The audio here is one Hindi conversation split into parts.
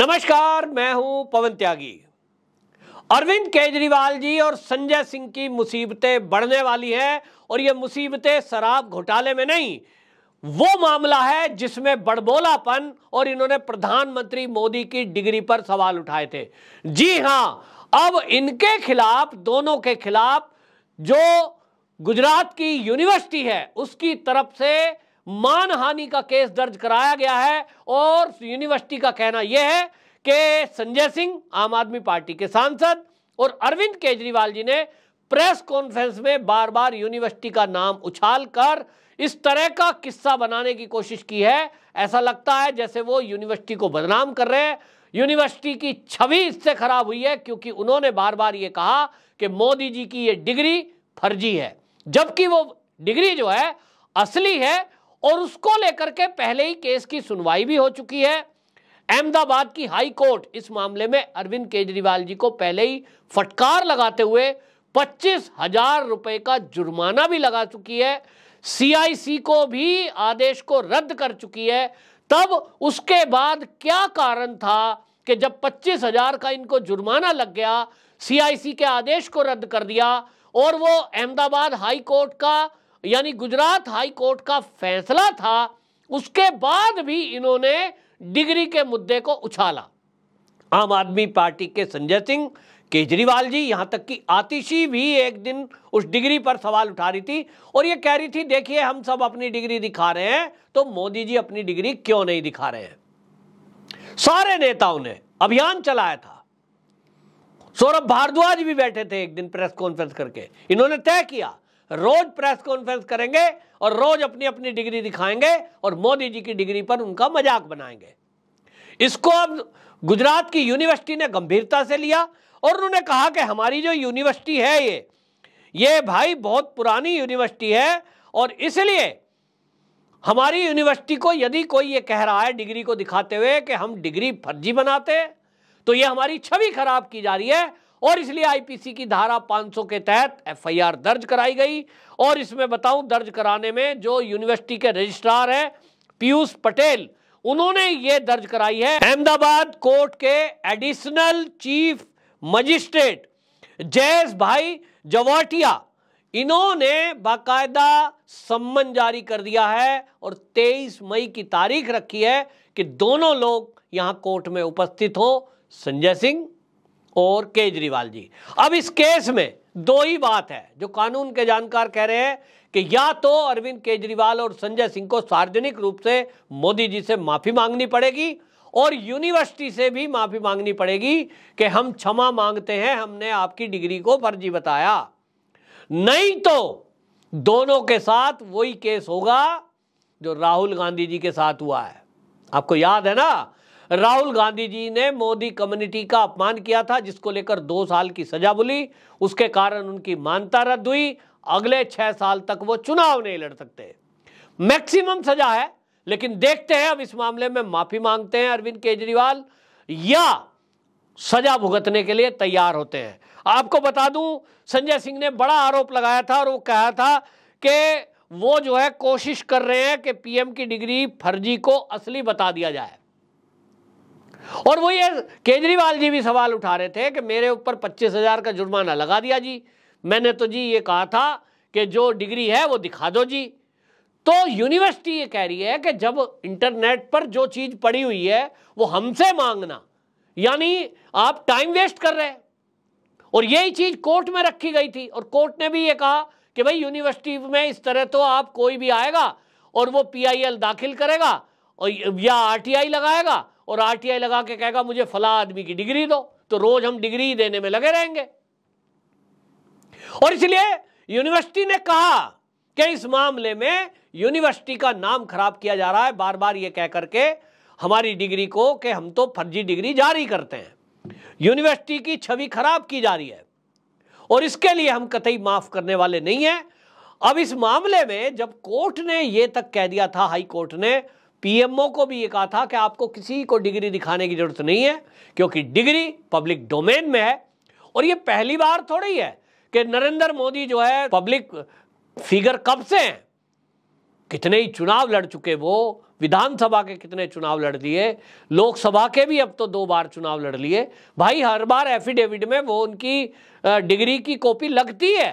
नमस्कार मैं हूं पवन त्यागी अरविंद केजरीवाल जी और संजय सिंह की मुसीबतें बढ़ने वाली हैं और ये मुसीबतें शराब घोटाले में नहीं वो मामला है जिसमें बड़बोलापन और इन्होंने प्रधानमंत्री मोदी की डिग्री पर सवाल उठाए थे जी हां अब इनके खिलाफ दोनों के खिलाफ जो गुजरात की यूनिवर्सिटी है उसकी तरफ से मानहानि का केस दर्ज कराया गया है और यूनिवर्सिटी का कहना यह है कि संजय सिंह आम आदमी पार्टी के सांसद और अरविंद केजरीवाल जी ने प्रेस कॉन्फ्रेंस में बार बार यूनिवर्सिटी का नाम उछाल कर इस तरह का किस्सा बनाने की कोशिश की है ऐसा लगता है जैसे वो यूनिवर्सिटी को बदनाम कर रहे हैं यूनिवर्सिटी की छवि इससे खराब हुई है क्योंकि उन्होंने बार बार ये कहा कि मोदी जी की ये डिग्री फर्जी है जबकि वो डिग्री जो है असली है और उसको लेकर के पहले ही केस की सुनवाई भी हो चुकी है अहमदाबाद की हाई कोर्ट इस मामले में अरविंद केजरीवाल जी को पहले ही फटकार लगाते हुए पच्चीस हजार रुपए का जुर्माना भी लगा चुकी है सीआईसी को भी आदेश को रद्द कर चुकी है तब उसके बाद क्या कारण था कि जब पच्चीस हजार का इनको जुर्माना लग गया सीआईसी के आदेश को रद्द कर दिया और वो अहमदाबाद हाई कोर्ट का यानी गुजरात हाई कोर्ट का फैसला था उसके बाद भी इन्होंने डिग्री के मुद्दे को उछाला आम आदमी पार्टी के संजय सिंह केजरीवाल जी यहां तक कि आतिशी भी एक दिन उस डिग्री पर सवाल उठा रही थी और ये कह रही थी देखिए हम सब अपनी डिग्री दिखा रहे हैं तो मोदी जी अपनी डिग्री क्यों नहीं दिखा रहे हैं सारे नेताओं ने अभियान चलाया था सौरभ भारद्वाज भी बैठे थे एक दिन प्रेस कॉन्फ्रेंस करके इन्होंने तय किया रोज प्रेस कॉन्फ्रेंस करेंगे और रोज अपनी अपनी डिग्री दिखाएंगे और मोदी जी की डिग्री पर उनका मजाक बनाएंगे इसको अब गुजरात की यूनिवर्सिटी ने गंभीरता से लिया और उन्होंने कहा कि हमारी जो यूनिवर्सिटी है ये ये भाई बहुत पुरानी यूनिवर्सिटी है और इसलिए हमारी यूनिवर्सिटी को यदि कोई ये कह रहा है डिग्री को दिखाते हुए कि हम डिग्री फर्जी बनाते हैं तो ये हमारी छवि खराब की जा रही है और इसलिए आईपीसी की धारा 500 के तहत एफआईआर दर्ज कराई गई और इसमें बताऊं दर्ज कराने में जो यूनिवर्सिटी के रजिस्ट्रार हैं पीयूष पटेल उन्होंने ये दर्ज कराई है अहमदाबाद कोर्ट के एडिशनल चीफ मजिस्ट्रेट जयस भाई जवाटिया इन्होंने बाकायदा सम्मन जारी कर दिया है और 23 मई की तारीख रखी है कि दोनों लोग यहां कोर्ट में उपस्थित हो संजय सिंह और केजरीवाल जी अब इस केस में दो ही बात है जो कानून के जानकार कह रहे हैं कि या तो अरविंद केजरीवाल और संजय सिंह को सार्वजनिक रूप से मोदी जी से माफी मांगनी पड़ेगी और यूनिवर्सिटी से भी माफी मांगनी पड़ेगी कि हम क्षमा मांगते हैं हमने आपकी डिग्री को फर्जी बताया नहीं तो दोनों के साथ वही केस होगा जो राहुल गांधी जी के साथ हुआ है आपको याद है ना राहुल गांधी जी ने मोदी कम्युनिटी का अपमान किया था जिसको लेकर दो साल की सजा बुली उसके कारण उनकी मानता रद्द हुई अगले छह साल तक वो चुनाव नहीं लड़ सकते मैक्सिमम सजा है लेकिन देखते हैं अब इस मामले में माफी मांगते हैं अरविंद केजरीवाल या सजा भुगतने के लिए तैयार होते हैं आपको बता दूं संजय सिंह ने बड़ा आरोप लगाया था और वो कहा था कि वो जो है कोशिश कर रहे हैं कि पीएम की डिग्री फर्जी को असली बता दिया जाए और वो ये केजरीवाल जी भी सवाल उठा रहे थे कि मेरे ऊपर पच्चीस हजार का जुर्माना लगा दिया जी मैंने तो जी ये कहा था कि जो डिग्री है वो दिखा दो जी तो यूनिवर्सिटी ये कह रही है कि जब इंटरनेट पर जो चीज पड़ी हुई है वो हमसे मांगना यानी आप टाइम वेस्ट कर रहे हैं और यही चीज कोर्ट में रखी गई थी और कोर्ट ने भी ये कहा कि भाई यूनिवर्सिटी में इस तरह तो आप कोई भी आएगा और वो पीआईएल दाखिल करेगा और या आरटीआई लगाएगा और आरटीआई लगा के कहेगा मुझे फला आदमी की डिग्री दो तो रोज हम डिग्री देने में लगे रहेंगे और इसलिए यूनिवर्सिटी ने कहा कि इस मामले में यूनिवर्सिटी का नाम खराब किया जा रहा है बार बार ये कह करके हमारी डिग्री को कि हम तो फर्जी डिग्री जारी करते हैं यूनिवर्सिटी की छवि खराब की जा रही है और इसके लिए हम कतई माफ करने वाले नहीं हैं अब इस मामले में जब कोर्ट ने यह तक कह दिया था हाई कोर्ट ने पीएमओ को भी ये कहा था कि आपको किसी को डिग्री दिखाने की जरूरत नहीं है क्योंकि डिग्री पब्लिक डोमेन में है और ये पहली बार थोड़ी है कि नरेंद्र मोदी जो है पब्लिक फिगर कब से हैं कितने ही चुनाव लड़ चुके वो विधानसभा के कितने चुनाव लड़ दिए लोकसभा के भी अब तो दो बार चुनाव लड़ लिए भाई हर बार एफिडेविट में वो उनकी डिग्री की कॉपी लगती है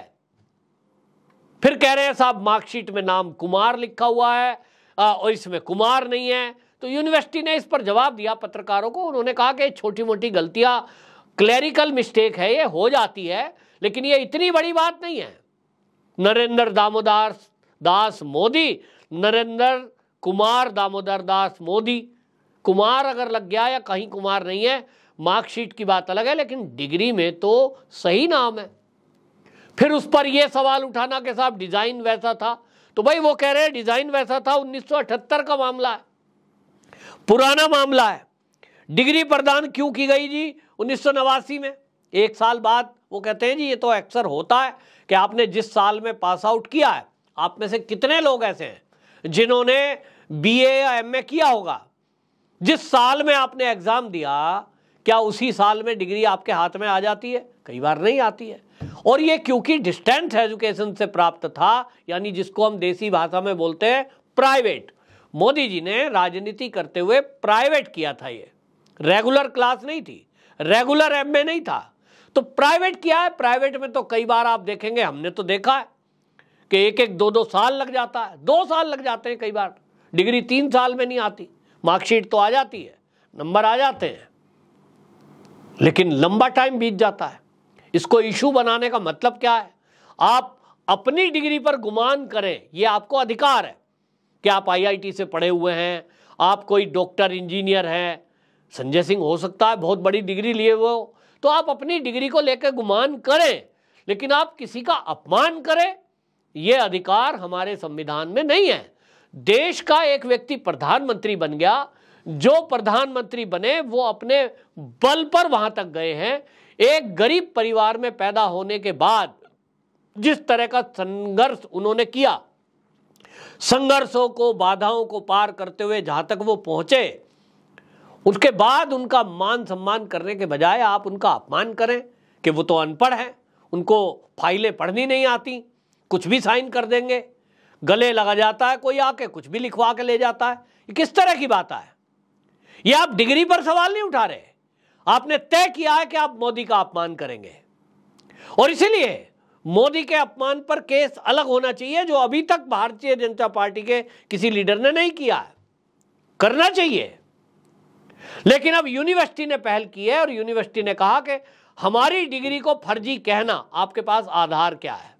फिर कह रहे हैं साहब मार्कशीट में नाम कुमार लिखा हुआ है और इसमें कुमार नहीं है तो यूनिवर्सिटी ने इस पर जवाब दिया पत्रकारों को उन्होंने कहा कि छोटी मोटी गलतियां क्लैरिकल मिस्टेक है ये हो जाती है लेकिन ये इतनी बड़ी बात नहीं है नरेंद्र दामोदर दास मोदी नरेंद्र कुमार दामोदर दास मोदी कुमार अगर लग गया या कहीं कुमार नहीं है मार्कशीट की बात अलग है लेकिन डिग्री में तो सही नाम है फिर उस पर यह सवाल उठाना कि साहब डिज़ाइन वैसा था तो भाई वो कह रहे हैं डिजाइन वैसा था 1978 का मामला है पुराना मामला है डिग्री प्रदान क्यों की गई जी उन्नीस में एक साल बाद वो कहते हैं जी ये तो अक्सर होता है कि आपने जिस साल में पास आउट किया है आप में से कितने लोग ऐसे हैं जिन्होंने बीए या एमए किया होगा जिस साल में आपने एग्ज़ाम दिया क्या उसी साल में डिग्री आपके हाथ में आ जाती है कई बार नहीं आती है और ये क्योंकि डिस्टेंस एजुकेशन से प्राप्त था यानी जिसको हम देसी भाषा में बोलते हैं प्राइवेट मोदी जी ने राजनीति करते हुए प्राइवेट किया था ये रेगुलर क्लास नहीं थी रेगुलर एम नहीं था तो प्राइवेट किया है प्राइवेट में तो कई बार आप देखेंगे हमने तो देखा है कि एक एक दो दो साल लग जाता है दो साल लग जाते हैं कई बार डिग्री तीन साल में नहीं आती मार्कशीट तो आ जाती है नंबर आ जाते हैं लेकिन लंबा टाइम बीत जाता है इसको इशू बनाने का मतलब क्या है आप अपनी डिग्री पर गुमान करें ये आपको अधिकार है कि आप आईआईटी से पढ़े हुए हैं आप कोई डॉक्टर इंजीनियर हैं संजय सिंह हो सकता है बहुत बड़ी डिग्री लिए वो तो आप अपनी डिग्री को लेकर गुमान करें लेकिन आप किसी का अपमान करें ये अधिकार हमारे संविधान में नहीं है देश का एक व्यक्ति प्रधानमंत्री बन गया जो प्रधानमंत्री बने वो अपने बल पर वहां तक गए हैं एक गरीब परिवार में पैदा होने के बाद जिस तरह का संघर्ष उन्होंने किया संघर्षों को बाधाओं को पार करते हुए जहां तक वो पहुंचे उसके बाद उनका मान सम्मान करने के बजाय आप उनका अपमान करें कि वो तो अनपढ़ हैं उनको फाइलें पढ़नी नहीं आती कुछ भी साइन कर देंगे गले लगा जाता है कोई आके कुछ भी लिखवा के ले जाता है किस तरह की बात है ये आप डिग्री पर सवाल नहीं उठा रहे आपने तय किया है कि आप मोदी का अपमान करेंगे और इसीलिए मोदी के अपमान पर केस अलग होना चाहिए जो अभी तक भारतीय जनता पार्टी के किसी लीडर ने नहीं किया है करना चाहिए लेकिन अब यूनिवर्सिटी ने पहल की है और यूनिवर्सिटी ने कहा कि हमारी डिग्री को फर्जी कहना आपके पास आधार क्या है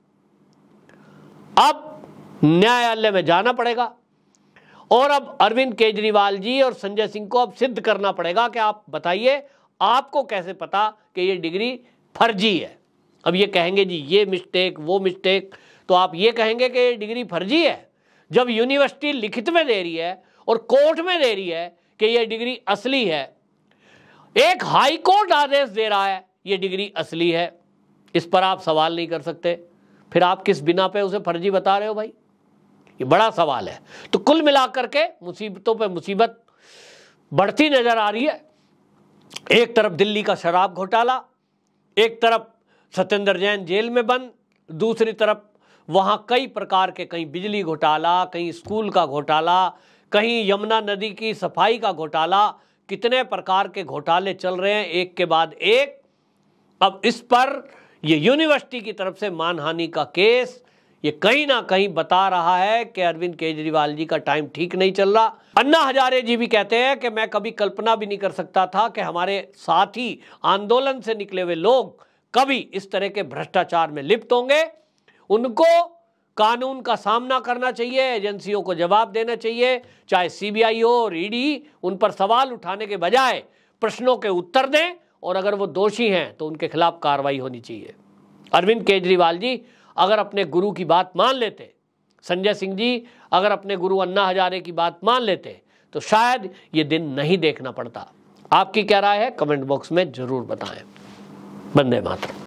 अब न्यायालय में जाना पड़ेगा और अब अरविंद केजरीवाल जी और संजय सिंह को अब सिद्ध करना पड़ेगा कि आप बताइए आपको कैसे पता कि ये डिग्री फर्जी है अब ये कहेंगे जी ये मिस्टेक वो मिस्टेक तो आप ये कहेंगे कि ये डिग्री फर्जी है जब यूनिवर्सिटी लिखित में दे रही है और कोर्ट में दे रही है कि ये डिग्री असली है एक हाई कोर्ट आदेश दे रहा है ये डिग्री असली है इस पर आप सवाल नहीं कर सकते फिर आप किस बिना पे उसे फर्जी बता रहे हो भाई ये बड़ा सवाल है तो कुल मिलाकर के मुसीबतों पे मुसीबत बढ़ती नजर आ रही है एक तरफ दिल्ली का शराब घोटाला एक तरफ सत्येंद्र जैन जेल में बंद दूसरी तरफ वहाँ कई प्रकार के कहीं बिजली घोटाला कहीं स्कूल का घोटाला कहीं यमुना नदी की सफाई का घोटाला कितने प्रकार के घोटाले चल रहे हैं एक के बाद एक अब इस पर ये यूनिवर्सिटी की तरफ से मानहानि का केस ये कहीं ना कहीं बता रहा है कि अरविंद केजरीवाल जी का टाइम ठीक नहीं चल रहा अन्ना हजारे जी भी कहते हैं कि मैं कभी कल्पना भी नहीं कर सकता था कि हमारे साथी आंदोलन से निकले हुए लोग कभी इस तरह के भ्रष्टाचार में लिप्त होंगे उनको कानून का सामना करना चाहिए एजेंसियों को जवाब देना चाहिए चाहे सीबीआई हो और ईडी e उन पर सवाल उठाने के बजाय प्रश्नों के उत्तर दें और अगर वो दोषी हैं तो उनके खिलाफ कार्रवाई होनी चाहिए अरविंद केजरीवाल जी अगर अपने गुरु की बात मान लेते संजय सिंह जी अगर अपने गुरु अन्ना हजारे की बात मान लेते तो शायद ये दिन नहीं देखना पड़ता आपकी क्या राय है कमेंट बॉक्स में ज़रूर बताएं बंदे मातरम